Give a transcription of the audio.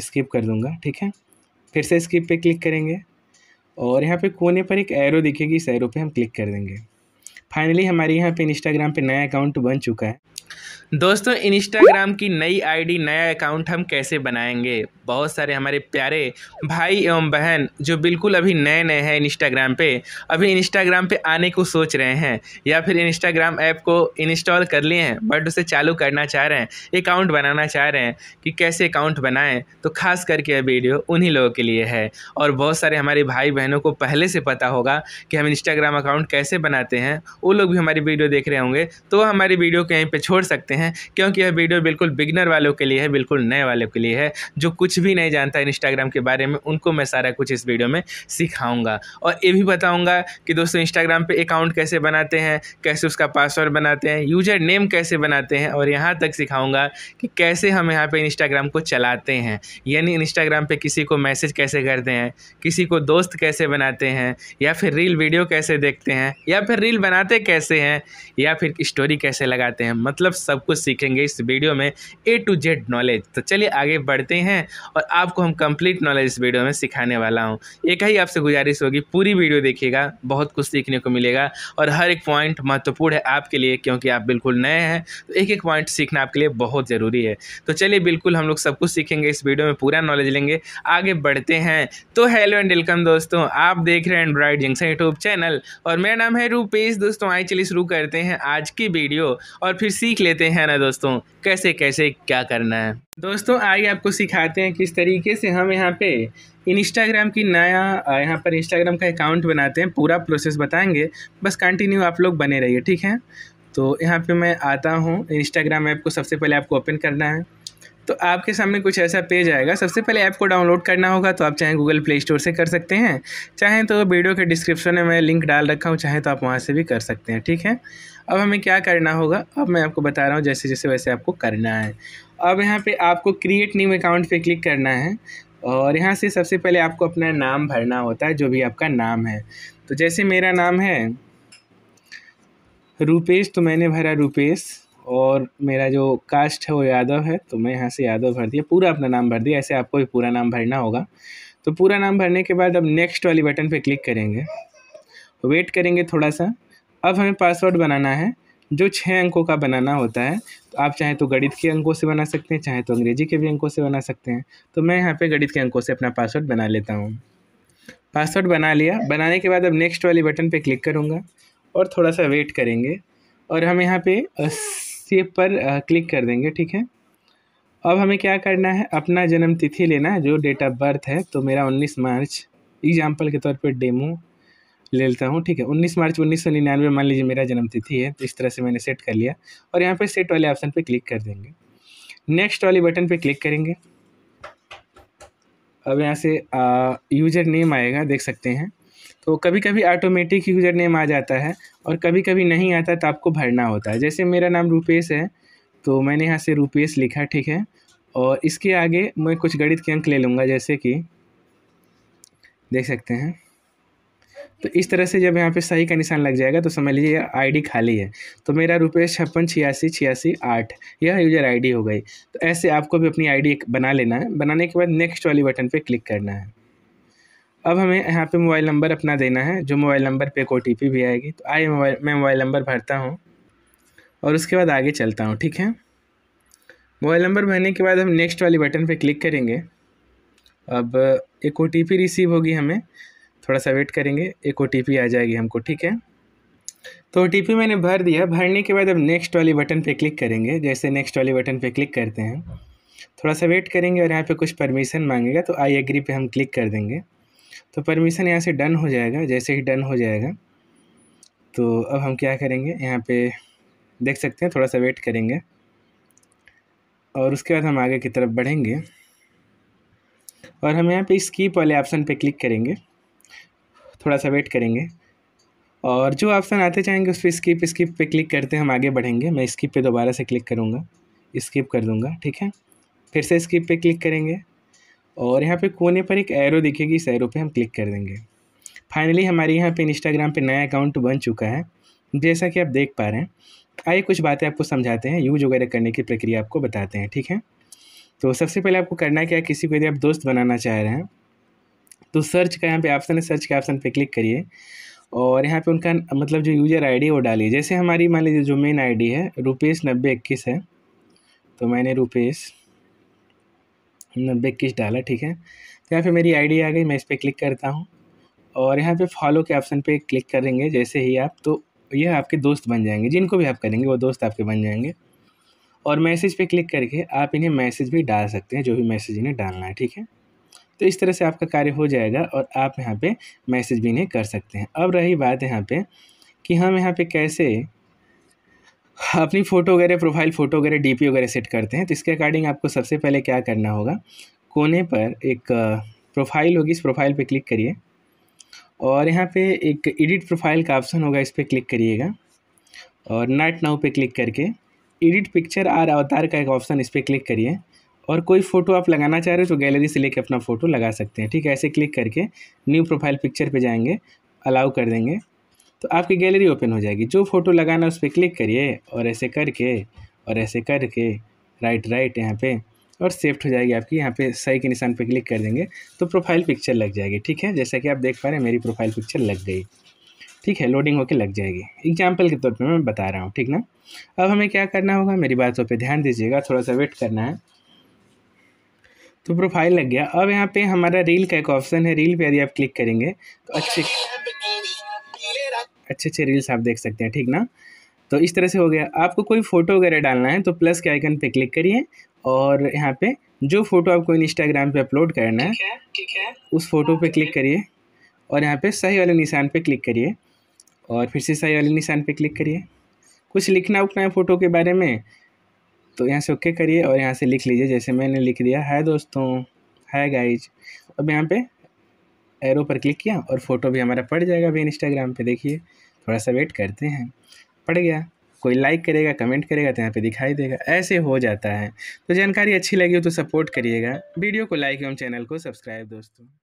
skip कर दूँगा ठीक है फिर से स्किप पे क्लिक करेंगे और यहाँ पे कोने पर एक एरो दिखेगी इस एरो पे हम क्लिक कर देंगे फाइनली हमारे यहाँ पे इंस्टाग्राम पे नया अकाउंट बन चुका है दोस्तों इंस्टाग्राम की नई आईडी नया अकाउंट हम कैसे बनाएंगे बहुत सारे हमारे प्यारे भाई एवं बहन जो बिल्कुल अभी नए नए हैं इंस्टाग्राम पे अभी इंस्टाग्राम पे आने को सोच रहे हैं या फिर इंस्टाग्राम ऐप को इंस्टॉल कर लिए हैं बट उसे चालू करना चाह रहे हैं अकाउंट बनाना चाह रहे हैं कि कैसे अकाउंट बनाएँ तो खास करके यह वीडियो उन्हीं लोगों के लिए है और बहुत सारे हमारे भाई बहनों को पहले से पता होगा कि हम इंस्टाग्राम अकाउंट कैसे बनाते हैं वो लोग भी हमारी वीडियो देख रहे होंगे तो हमारी वीडियो को यहीं पर छोड़ सकते हैं हैं क्योंकि यह वीडियो बिल्कुल बिगनर वालों के लिए है बिल्कुल नए वालों के लिए है जो कुछ भी नहीं जानता इंस्टाग्राम के बारे में उनको मैं सारा कुछ इस वीडियो में सिखाऊंगा और ये भी बताऊंगा कि दोस्तों इंस्टाग्राम पे अकाउंट कैसे बनाते हैं कैसे उसका पासवर्ड बनाते हैं यूजर नेम कैसे बनाते हैं और यहाँ तक सिखाऊंगा कि कैसे हम यहाँ पे इंस्टाग्राम को चलाते हैं यानी इंस्टाग्राम पे किसी को मैसेज कैसे करते हैं किसी को दोस्त कैसे बनाते हैं या फिर रील वीडियो कैसे देखते हैं या फिर रील बनाते कैसे हैं या फिर स्टोरी कैसे लगाते हैं मतलब सब कुछ कुछ सीखेंगे इस वीडियो में ए टू जेड नॉलेज तो चलिए आगे बढ़ते हैं और आपको हम कंप्लीट नॉलेज इस वीडियो में सिखाने वाला हूँ एक ही आपसे गुजारिश होगी पूरी वीडियो देखिएगा बहुत कुछ सीखने को मिलेगा और हर एक पॉइंट महत्वपूर्ण है आपके लिए क्योंकि आप बिल्कुल नए हैं तो एक एक पॉइंट सीखना आपके लिए बहुत ज़रूरी है तो चलिए बिल्कुल हम लोग सब कुछ सीखेंगे इस वीडियो में पूरा नॉलेज लेंगे आगे बढ़ते हैं तो हेलो एंड वेलकम दोस्तों आप देख रहे हैं एंड्रॉयड जंक्शन यूट्यूब चैनल और मेरा नाम है रूपेश दोस्तों आई चलिए शुरू करते हैं आज की वीडियो और फिर सीख लेते हैं हैं ना दोस्तों कैसे कैसे क्या करना है दोस्तों आइए आपको सिखाते हैं किस तरीके से हम यहाँ पे इंस्टाग्राम की नया यहाँ पर इंस्टाग्राम का अकाउंट बनाते हैं पूरा प्रोसेस बताएंगे बस कंटिन्यू आप लोग बने रहिए ठीक है तो यहाँ पे मैं आता हूँ इंस्टाग्राम ऐप को सबसे पहले आपको ओपन करना है तो आपके सामने कुछ ऐसा पेज आएगा सबसे पहले ऐप को डाउनलोड करना होगा तो आप चाहें गूगल प्ले स्टोर से कर सकते हैं चाहे तो वीडियो के डिस्क्रिप्शन में मैं लिंक डाल रखा हूँ चाहे तो आप वहाँ से भी कर सकते हैं ठीक है अब हमें क्या करना होगा अब मैं आपको बता रहा हूँ जैसे जैसे वैसे आपको करना है अब यहाँ पर आपको क्रिएट न्यू अकाउंट पर क्लिक करना है और यहाँ से सबसे पहले आपको अपना नाम भरना होता है जो भी आपका नाम है तो जैसे मेरा नाम है रूपेश तो मैंने भरा रूपेश और मेरा जो कास्ट है वो यादव है तो मैं यहाँ से यादव भर दिया पूरा अपना नाम भर दिया ऐसे आपको भी पूरा नाम भरना होगा तो पूरा नाम भरने के बाद अब नेक्स्ट वाली बटन पर क्लिक करेंगे वेट करेंगे थोड़ा सा अब हमें पासवर्ड बनाना है जो छः अंकों का बनाना होता है तो आप चाहे तो गणित के अंकों से बना सकते हैं चाहे तो अंग्रेजी के भी अंकों से बना सकते हैं तो मैं यहाँ पे गणित के अंकों से अपना पासवर्ड बना लेता हूँ पासवर्ड बना लिया बनाने के बाद अब नेक्स्ट वाले बटन पे क्लिक करूँगा और थोड़ा सा वेट करेंगे और हम यहाँ पर सेव पर क्लिक कर देंगे ठीक है अब हमें क्या करना है अपना जन्म तिथि लेना है जो डेट ऑफ बर्थ है तो मेरा 19 मार्च एग्जाम्पल के तौर पर डेमो ले लेता हूँ ठीक है 19 मार्च उन्नीस सौ निन्यानवे मान लीजिए मेरा जन्म तिथि है तो इस तरह से मैंने सेट कर लिया और यहाँ पर सेट वाले ऑप्शन पर क्लिक कर देंगे नेक्स्ट वाले बटन पर क्लिक करेंगे अब यहाँ से आ, यूजर नेम आएगा देख सकते हैं तो कभी कभी ऑटोमेटिक यूज़र नेम आ जाता है और कभी कभी नहीं आता तो आपको भरना होता है जैसे मेरा नाम रुपेश है तो मैंने यहाँ से रुपेश लिखा ठीक है और इसके आगे मैं कुछ गणित के अंक ले लूँगा जैसे कि देख सकते हैं तो इस तरह से जब यहाँ पे सही का निशान लग जाएगा तो समझ लीजिए आईडी खाली है तो मेरा रुपये छप्पन छियासी छियासी आठ यह यूज़र आईडी हो गई तो ऐसे आपको भी अपनी आईडी बना लेना है बनाने के बाद नेक्स्ट वाली बटन पे क्लिक करना है अब हमें यहाँ पे मोबाइल नंबर अपना देना है जो मोबाइल नंबर पे एक ओ भी आएगी तो आइए मोबाइल मैं मोबाइल नंबर भरता हूँ और उसके बाद आगे चलता हूँ ठीक है मोबाइल नंबर भरने के बाद हम नेक्स्ट वाले बटन पर क्लिक करेंगे अब एक ओ रिसीव होगी हमें थोड़ा सा वेट करेंगे एक ओ आ जाएगी हमको ठीक है तो ओ मैंने भर दिया भरने के बाद अब नेक्स्ट वाले बटन पर क्लिक करेंगे जैसे नेक्स्ट वाले बटन पर क्लिक करते हैं थोड़ा सा वेट करेंगे और यहाँ पर कुछ परमिशन मांगेगा तो आई एग्री पर हम क्लिक कर देंगे तो परमिशन यहाँ से डन हो जाएगा जैसे ही डन हो जाएगा तो अब हम क्या करेंगे यहाँ पे देख सकते हैं थोड़ा सा वेट करेंगे और उसके बाद हम आगे की तरफ बढ़ेंगे और हम यहाँ पे स्कीप वाले ऑप्शन पे क्लिक करेंगे थोड़ा सा वेट करेंगे और जो ऑप्शन आते जाएंगे उस पर स्कीप स्कीप पे क्लिक करते हम आगे बढ़ेंगे मैं स्कीप पे दोबारा से क्लिक करूँगा स्किप कर दूँगा ठीक है फिर से स्कीप पे क्लिक करेंगे और यहाँ पे कोने पर एक एरो दिखेगी इस एरो पे हम क्लिक कर देंगे फाइनली हमारे यहाँ पे इंस्टाग्राम पे नया अकाउंट बन चुका है जैसा कि आप देख पा रहे हैं आइए कुछ बातें आपको समझाते हैं यूज वगैरह करने की प्रक्रिया आपको बताते हैं ठीक है तो सबसे पहले आपको करना क्या है किसी को यदि आप दोस्त बनाना चाह रहे हैं तो सर्च का यहाँ पर ऑप्शन है सर्च के ऑप्शन पर क्लिक करिए और यहाँ पे उनका मतलब जो यूज़र आईडी है वो डालिए जैसे हमारी मान लीजिए जो मेन आईडी है रुपेश नब्बे इक्कीस है तो मैंने रुपेश हमने बेक डाला ठीक है तो यहाँ पे मेरी आईडी आ गई मैं इस पर क्लिक करता हूँ और यहाँ पे फॉलो के ऑप्शन पे क्लिक करेंगे जैसे ही आप तो ये आपके दोस्त बन जाएंगे जिनको भी आप करेंगे वो दोस्त आपके बन जाएंगे और मैसेज पे क्लिक करके आप इन्हें मैसेज भी डाल सकते हैं जो भी मैसेज इन्हें डालना है ठीक है तो इस तरह से आपका कार्य हो जाएगा और आप यहाँ पर मैसेज भी इन्हें कर सकते हैं अब रही बात यहाँ पर कि हम यहाँ पर कैसे अपनी फ़ोटो वगैरह प्रोफाइल फ़ोटो वगैरह डीपी वगैरह सेट करते हैं तो इसके अकॉर्डिंग आपको सबसे पहले क्या करना होगा कोने पर एक प्रोफाइल होगी इस प्रोफाइल पे क्लिक करिए और यहाँ पे एक एडिट प्रोफाइल का ऑप्शन होगा इस पर क्लिक करिएगा और नाइट नाउ पे क्लिक करके एडिट पिक्चर आर अवतार का एक ऑप्शन इस पर क्लिक करिए और कोई फ़ोटो आप लगाना चाह रहे हो तो गैलरी से लेके अपना फ़ोटो लगा सकते हैं ठीक है ऐसे क्लिक करके न्यू प्रोफाइल पिक्चर पे जाएंगे अलाउ कर देंगे तो आपकी गैलरी ओपन हो जाएगी जो फ़ोटो लगाना है उस पर क्लिक करिए और ऐसे करके और ऐसे करके राइट राइट यहाँ पे और सेफ्ट हो जाएगी आपकी यहाँ पे सही के निशान पे क्लिक कर देंगे तो प्रोफाइल पिक्चर लग जाएगी ठीक है जैसा कि आप देख पा रहे हैं मेरी प्रोफाइल पिक्चर लग गई ठीक है लोडिंग होकर लग जाएगी एग्जाम्पल के तौर पर मैं बता रहा हूँ ठीक ना अब हमें क्या करना होगा मेरी बातों पर ध्यान दीजिएगा थोड़ा सा वेट करना है तो प्रोफाइल लग गया अब यहाँ पे हमारा रील का एक ऑप्शन है रील पे यदि आप क्लिक करेंगे तो अच्छे अच्छे अच्छे रील्स आप देख सकते हैं ठीक ना तो इस तरह से हो गया आपको कोई फ़ोटो वगैरह डालना है तो प्लस के आइकन पे क्लिक करिए और यहाँ पे जो फ़ोटो आपको इंस्टाग्राम पे अपलोड करना है, है उस फ़ोटो पे क्लिक करिए और यहाँ पे सही वाले निशान पे क्लिक करिए और फिर से सही वाले निशान पे क्लिक करिए कुछ लिखना उखना है फ़ोटो के बारे में तो यहाँ से ओके करिए और यहाँ से लिख लीजिए जैसे मैंने लिख दिया है दोस्तों है गाइज अब यहाँ पे एरो पर क्लिक किया और फ़ोटो भी हमारा पड़ जाएगा अभी इंस्टाग्राम पे देखिए थोड़ा सा वेट करते हैं पड़ गया कोई लाइक करेगा कमेंट करेगा तो यहाँ पे दिखाई देगा ऐसे हो जाता है तो जानकारी अच्छी लगी हो तो सपोर्ट करिएगा वीडियो को लाइक एवं चैनल को सब्सक्राइब दोस्तों